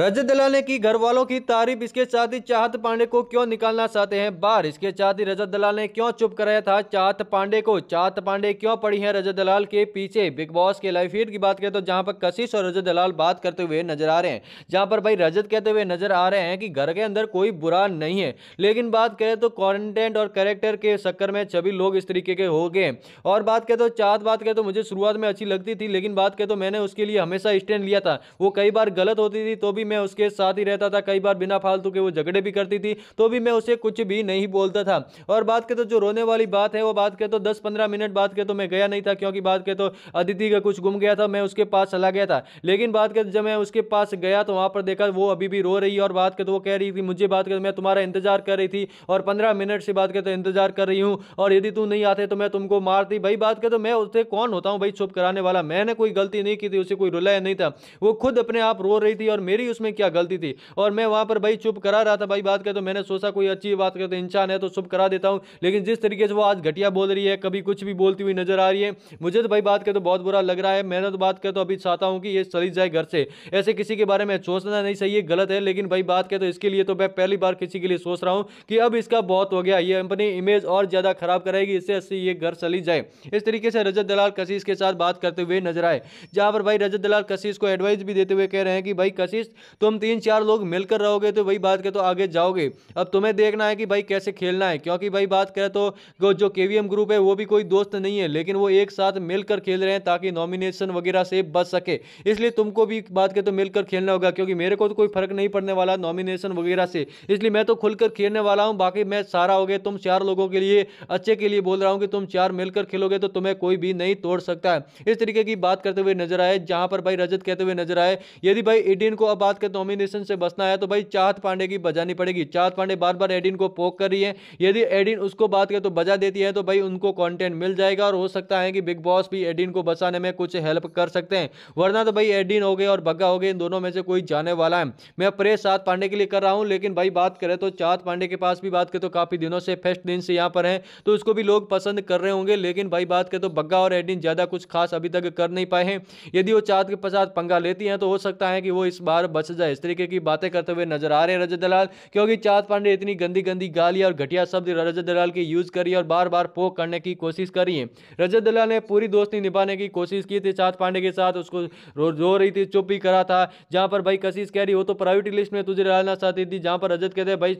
रजत दलाल ने की घर वालों की तारीफ इसके साथ ही चाहत पांडे को क्यों निकालना चाहते हैं बाहर इसके साथ ही रजत दलाल ने क्यों चुप कराया था चाहत पांडे को चाहत पांडे क्यों पड़ी है रजत दलाल के पीछे बिग बॉस के लाइफ फीड की बात करें तो जहां पर कशिश और रजत दलाल बात करते हुए नजर आ रहे हैं जहां पर भाई रजत कहते हुए नजर आ रहे हैं कि घर के अंदर कोई बुरा नहीं है लेकिन बात करें तो कॉन्टेंट और कैरेक्टर के चक्कर में सभी लोग इस तरीके के हो गए और बात करें तो चाहत बात करें तो मुझे शुरुआत में अच्छी लगती थी लेकिन बात करें तो मैंने उसके लिए हमेशा स्टैंड लिया था वो कई बार गलत होती थी तो भी मैं उसके साथ ही रहता था कई बार बिना फालतू के वो झगड़े भी करती थी तो भी मैं उसे कुछ भी नहीं बोलता था और बात करें तो जो रोने वाली बात है वो बात करें तो दस पंद्रह मिनट बात करें तो मैं गया नहीं था क्योंकि बात करें तो अदिति का कुछ गुम गया था मैं उसके पास चला गया था लेकिन बात करें जब मैं उसके पास गया तो वहाँ पर देखा वो अभी भी रो रही और बात करें तो वो कह रही थी मुझे बात करें तो मैं तुम्हारा इंतजार कर रही थी और पंद्रह मिनट से बात करें तो इंतजार कर रही हूँ और यदि तू नहीं आते तो मैं तुमको मारती भाई बात करें तो मैं उससे कौन होता हूँ भाई चुप कराने वाला मैंने कोई गलती नहीं की थी उसे कोई रुलाया नहीं था वो खुद अपने आप रो रही थी और मेरी भाई उसमें क्या गलती थी और मैं वहाँ पर भाई चुप करा रहा था भाई बात कर तो मैंने सोचा कोई अच्छी बात कर तो इंसान है तो चुप करा देता हूँ लेकिन जिस तरीके से वो आज घटिया बोल रही है कभी कुछ भी बोलती हुई नजर आ रही है मुझे तो भाई बात कर तो बहुत बुरा लग रहा है मैंने तो बात कर तो अभी चाहता हूँ कि ये चली जाए घर से ऐसे किसी के बारे में सोचना नहीं सही है गलत है लेकिन भाई बात करें तो इसके लिए तो मैं पहली बार किसी के लिए सोच रहा हूँ कि अब इसका बहुत हो गया ये अपनी इमेज और ज़्यादा खराब कराएगी इससे ऐसे ये घर चली जाए इस तरीके से रजत दलाल कशिश के साथ बात करते हुए नजर आए जहाँ पर भाई रजत दलाल कशिश को एडवाइस भी देते हुए कह रहे हैं कि भाई कशिश तो हम तीन चार लोग मिलकर रहोगे तो वही बात करें तो आगे जाओगे अब तुम्हें देखना है कि भाई कैसे खेलना है क्योंकि भाई बात करें तो जो के ग्रुप है वो भी कोई दोस्त नहीं है लेकिन वो एक साथ मिलकर खेल रहे हैं ताकि नॉमिनेशन वगैरह से बच सके इसलिए तुमको भी बात करें तो मिलकर खेलना होगा क्योंकि मेरे को तो कोई फर्क नहीं पड़ने वाला नॉमिनेशन वगैरह से इसलिए मैं तो खुलकर खेलने वाला हूँ बाकी मैं सारा हो गया तुम चार लोगों के लिए अच्छे के लिए बोल रहा हूँ कि तुम चार मिलकर खेलोगे तो तुम्हें कोई भी नहीं तोड़ सकता है इस तरीके की बात करते हुए नजर आए जहाँ पर भाई रजत कहते हुए नजर आए यदि भाई इडियन को अब बात के डोमिनेशन तो से बचना है तो भाई चाहत पांडे की बजानी पड़ेगी चाहत पांडे बार बार एडिन को पोक कर रही है यदि एडिन उसको बात करें तो बजा देती है तो भाई उनको कॉन्टेंट मिल जाएगा और हो सकता है कि बिग बॉस भी एडिन को बचाने में कुछ हेल्प कर सकते हैं वरना तो भाई एडिन हो गए और बग्गा हो गए इन दोनों में से कोई जाने वाला है मैं प्रे चाहत पांडे के लिए कर रहा हूँ लेकिन भाई बात करें तो चाहत पांडे के पास भी बात करें तो काफ़ी दिनों से फर्स्ट दिन से यहाँ पर हैं तो उसको भी लोग पसंद कर रहे होंगे लेकिन भाई बात करें तो बग्गा और एडिन ज़्यादा कुछ खास अभी तक कर नहीं पाए हैं यदि वो चाहत के पश्चात पंगा लेती हैं तो हो सकता है कि वो इस बार बच जाए इस तरीके की बातें करते हुए नजर आ रहे हैं रजत दलाल क्योंकि चाँद पांडे इतनी गंदी गंदी गाली और घटिया शब्द रजत दलाल की यूज़ करी और बार बार पोक करने की कोशिश करी है रजत दलाल ने पूरी दोस्ती निभाने की कोशिश की थी चाँद पांडे के साथ उसको रो रो रही थी चुप भी करा था जहाँ पर भाई कशिश कह रही वो तो प्राइवेट लिस्ट में तुझे डालना चाहती थी जहाँ पर रजत कहते भाई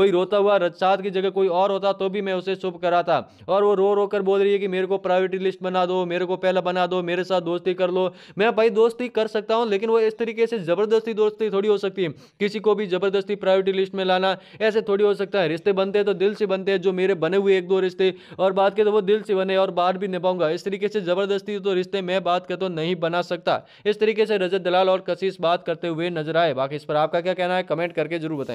कोई रोता हुआ रजसाद की जगह कोई और होता तो भी मैं उसे चुप करा था और वो रो रो कर बोल रही है कि मेरे को प्राइवेट लिस्ट बना दो मेरे को पहला बना दो मेरे साथ दोस्ती कर लो मैं भाई दोस्ती कर सकता हूँ लेकिन वो इस तरीके से ज़बरदस्ती जबरदस्ती दोस्ती थोड़ी हो सकती है किसी को भी जबरदस्ती प्रायोरिटी लिस्ट में लाना ऐसे थोड़ी हो सकता है रिश्ते बनते हैं तो दिल से बनते हैं जो मेरे बने हुए एक दो रिश्ते और बात करें तो वो दिल से बने और बाहर भी निभाऊंगा इस तरीके से जबरदस्ती तो रिश्ते मैं बात कर तो नहीं बना सकता इस तरीके से रजत दलाल और कशिश बात करते हुए नजर आए बाकी इस पर आपका क्या कहना है कमेंट करके जरूर बताएं